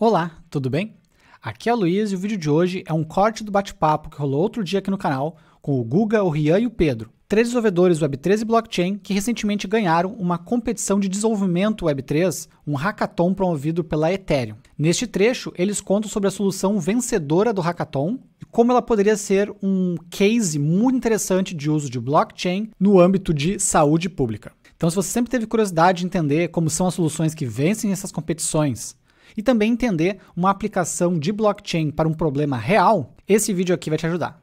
Olá, tudo bem? Aqui é o Luiz e o vídeo de hoje é um corte do bate-papo que rolou outro dia aqui no canal com o Guga, o Rian e o Pedro, três desenvolvedores Web3 e blockchain que recentemente ganharam uma competição de desenvolvimento Web3, um hackathon promovido pela Ethereum. Neste trecho, eles contam sobre a solução vencedora do hackathon e como ela poderia ser um case muito interessante de uso de blockchain no âmbito de saúde pública. Então, se você sempre teve curiosidade de entender como são as soluções que vencem essas competições e também entender uma aplicação de blockchain para um problema real, esse vídeo aqui vai te ajudar.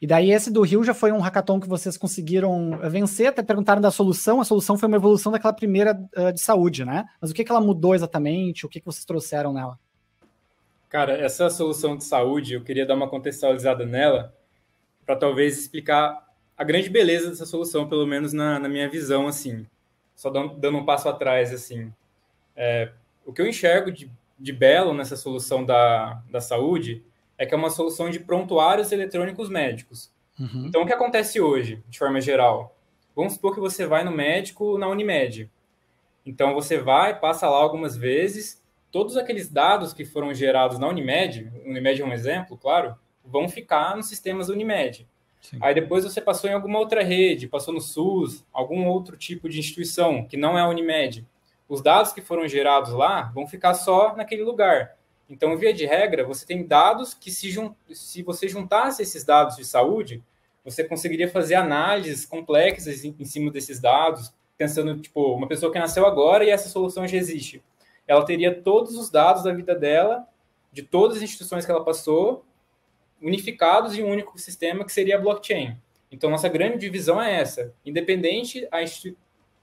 E daí esse do Rio já foi um hackathon que vocês conseguiram eh, vencer, até perguntaram da solução, a solução foi uma evolução daquela primeira uh, de saúde, né? Mas o que, que ela mudou exatamente, o que, que vocês trouxeram nela? Cara, essa solução de saúde, eu queria dar uma contextualizada nela para talvez explicar a grande beleza dessa solução, pelo menos na, na minha visão, assim. Só dando um passo atrás, assim. É, o que eu enxergo de, de belo nessa solução da, da saúde é que é uma solução de prontuários eletrônicos médicos. Uhum. Então, o que acontece hoje, de forma geral? Vamos supor que você vai no médico na Unimed. Então, você vai, passa lá algumas vezes, todos aqueles dados que foram gerados na Unimed, Unimed é um exemplo, claro, vão ficar nos sistemas Unimed. Sim. Aí depois você passou em alguma outra rede, passou no SUS, algum outro tipo de instituição que não é a Unimed. Os dados que foram gerados lá vão ficar só naquele lugar. Então, via de regra, você tem dados que, se, jun... se você juntasse esses dados de saúde, você conseguiria fazer análises complexas em, em cima desses dados, pensando, tipo, uma pessoa que nasceu agora e essa solução já existe ela teria todos os dados da vida dela, de todas as instituições que ela passou, unificados em um único sistema que seria a blockchain. Então, nossa grande divisão é essa. Independente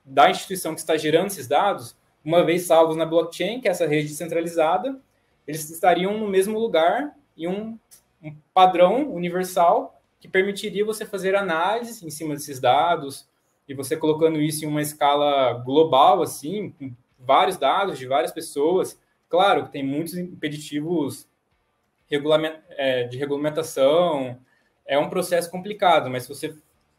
da instituição que está gerando esses dados, uma vez salvos na blockchain, que é essa rede descentralizada, eles estariam no mesmo lugar e um, um padrão universal que permitiria você fazer análise em cima desses dados e você colocando isso em uma escala global, assim, com vários dados de várias pessoas. Claro, tem muitos impeditivos é, de regulamentação, é um processo complicado, mas se você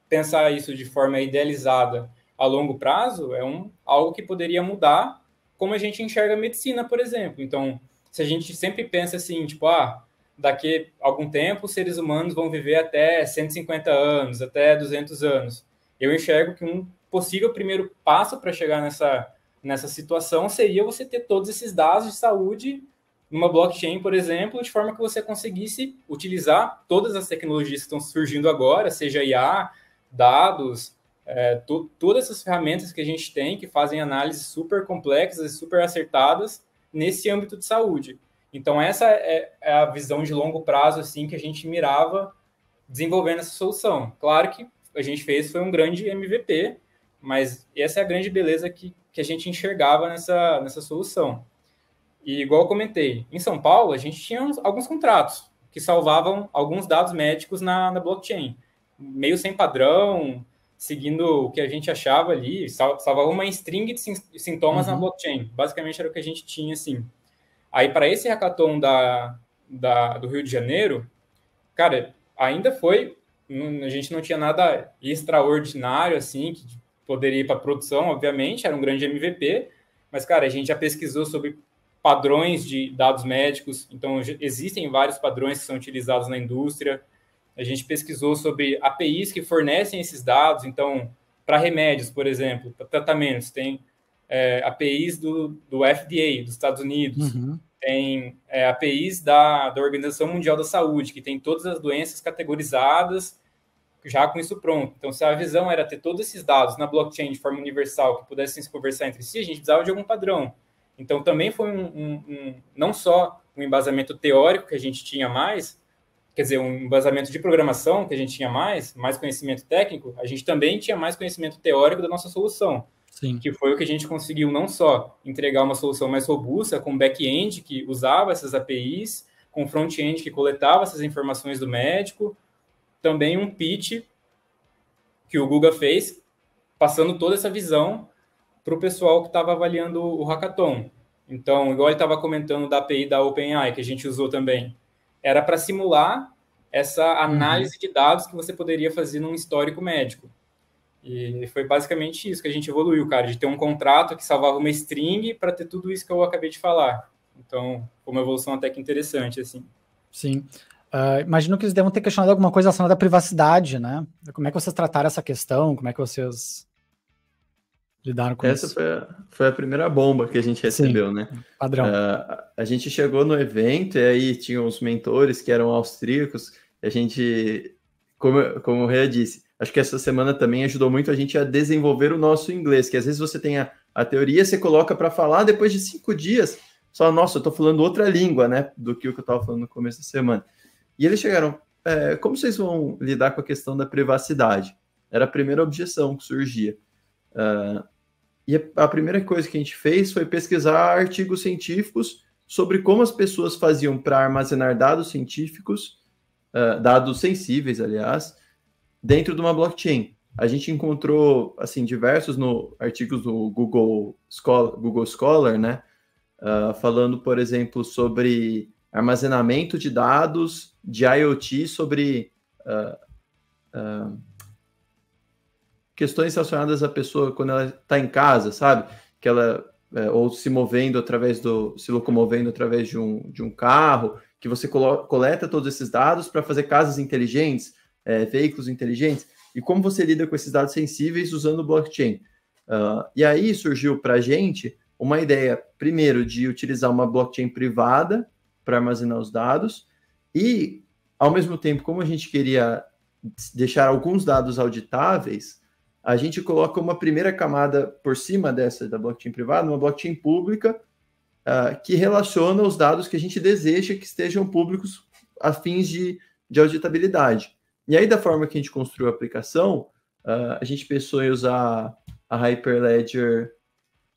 pensar isso de forma idealizada a longo prazo, é um, algo que poderia mudar como a gente enxerga a medicina, por exemplo. Então, se a gente sempre pensa assim, tipo, ah, daqui a algum tempo os seres humanos vão viver até 150 anos, até 200 anos. Eu enxergo que um possível primeiro passo para chegar nessa nessa situação seria você ter todos esses dados de saúde numa blockchain, por exemplo, de forma que você conseguisse utilizar todas as tecnologias que estão surgindo agora, seja IA, dados, é, to, todas essas ferramentas que a gente tem que fazem análises super complexas e super acertadas nesse âmbito de saúde. Então essa é, é a visão de longo prazo assim que a gente mirava desenvolvendo essa solução. Claro que a gente fez foi um grande MVP, mas essa é a grande beleza que que a gente enxergava nessa, nessa solução. E igual eu comentei, em São Paulo a gente tinha uns, alguns contratos que salvavam alguns dados médicos na, na blockchain, meio sem padrão, seguindo o que a gente achava ali, salvava uma string de sintomas uhum. na blockchain. Basicamente era o que a gente tinha, assim. Aí, para esse hackathon da, da, do Rio de Janeiro, cara, ainda foi. A gente não tinha nada extraordinário, assim, que poderia ir para produção, obviamente, era um grande MVP, mas, cara, a gente já pesquisou sobre padrões de dados médicos, então existem vários padrões que são utilizados na indústria. A gente pesquisou sobre APIs que fornecem esses dados, então, para remédios, por exemplo, para tratamentos, tem é, APIs do, do FDA, dos Estados Unidos, uhum. tem é, APIs da, da Organização Mundial da Saúde, que tem todas as doenças categorizadas já com isso pronto. Então, se a visão era ter todos esses dados na blockchain de forma universal que pudessem se conversar entre si, a gente precisava de algum padrão. Então, também foi um, um, um não só um embasamento teórico que a gente tinha mais, quer dizer, um embasamento de programação que a gente tinha mais, mais conhecimento técnico, a gente também tinha mais conhecimento teórico da nossa solução. Sim. Que foi o que a gente conseguiu não só entregar uma solução mais robusta, com back-end que usava essas APIs, com front-end que coletava essas informações do médico, também um pitch que o Guga fez, passando toda essa visão para o pessoal que estava avaliando o hackathon. Então, igual ele estava comentando da API da OpenAI, que a gente usou também, era para simular essa uhum. análise uhum. de dados que você poderia fazer num histórico médico. E foi basicamente isso que a gente evoluiu, cara, de ter um contrato que salvava uma string para ter tudo isso que eu acabei de falar. Então, foi uma evolução até que interessante, assim. Sim. Ah, imagino que eles devam ter questionado alguma coisa relacionada à privacidade, né? Como é que vocês trataram essa questão? Como é que vocês lidaram com essa isso? Essa foi, a, foi a primeira bomba que a gente recebeu, Sim, né? Padrão. Uh, a gente chegou no evento e aí tinha uns mentores que eram austríacos. a gente, como, como o Rea disse, acho que essa semana também ajudou muito a gente a desenvolver o nosso inglês, que às vezes você tem a, a teoria, você coloca para falar, depois de cinco dias, só, nossa, eu estou falando outra língua, né? Do que o que eu estava falando no começo da semana. E eles chegaram, é, como vocês vão lidar com a questão da privacidade? Era a primeira objeção que surgia. Uh, e a primeira coisa que a gente fez foi pesquisar artigos científicos sobre como as pessoas faziam para armazenar dados científicos, uh, dados sensíveis, aliás, dentro de uma blockchain. A gente encontrou assim diversos no artigos do Google Scholar, Google Scholar né, uh, falando, por exemplo, sobre armazenamento de dados de IoT sobre uh, uh, questões relacionadas à pessoa quando ela está em casa, sabe? Que ela é, ou se movendo através do, se locomovendo através de um, de um carro, que você coleta todos esses dados para fazer casas inteligentes, é, veículos inteligentes, e como você lida com esses dados sensíveis usando o blockchain. Uh, e aí surgiu para a gente uma ideia, primeiro, de utilizar uma blockchain privada para armazenar os dados. E, ao mesmo tempo, como a gente queria deixar alguns dados auditáveis, a gente coloca uma primeira camada por cima dessa da blockchain privada, uma blockchain pública, uh, que relaciona os dados que a gente deseja que estejam públicos a fins de, de auditabilidade. E aí, da forma que a gente construiu a aplicação, uh, a gente pensou em usar a Hyperledger,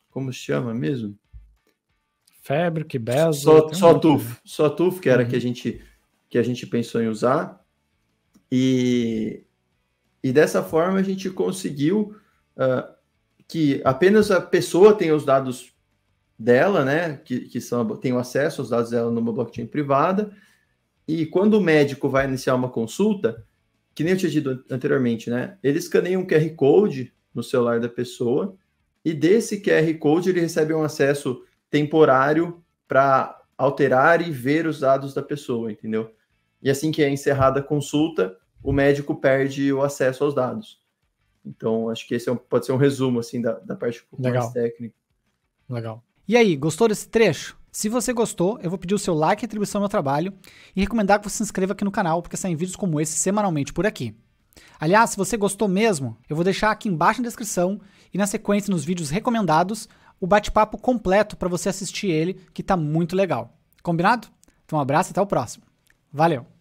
como se chama mesmo? Fabric, Bezel. Só, só um TUF, só TUF que era uhum. que a uhum. gente que a gente pensou em usar. E, e dessa forma a gente conseguiu uh, que apenas a pessoa tenha os dados dela, né? Que, que são, tem o acesso aos dados dela numa blockchain privada. E quando o médico vai iniciar uma consulta, que nem eu tinha dito anteriormente, né? Ele escaneia um QR Code no celular da pessoa e desse QR Code ele recebe um acesso temporário para alterar e ver os dados da pessoa, entendeu? E assim que é encerrada a consulta, o médico perde o acesso aos dados. Então, acho que esse é um, pode ser um resumo assim da, da parte Legal. mais técnica. Legal. E aí, gostou desse trecho? Se você gostou, eu vou pedir o seu like e atribuição ao meu trabalho e recomendar que você se inscreva aqui no canal, porque saem vídeos como esse semanalmente por aqui. Aliás, se você gostou mesmo, eu vou deixar aqui embaixo na descrição e na sequência nos vídeos recomendados o bate-papo completo para você assistir ele, que está muito legal. Combinado? Então, um abraço e até o próximo. Valeu!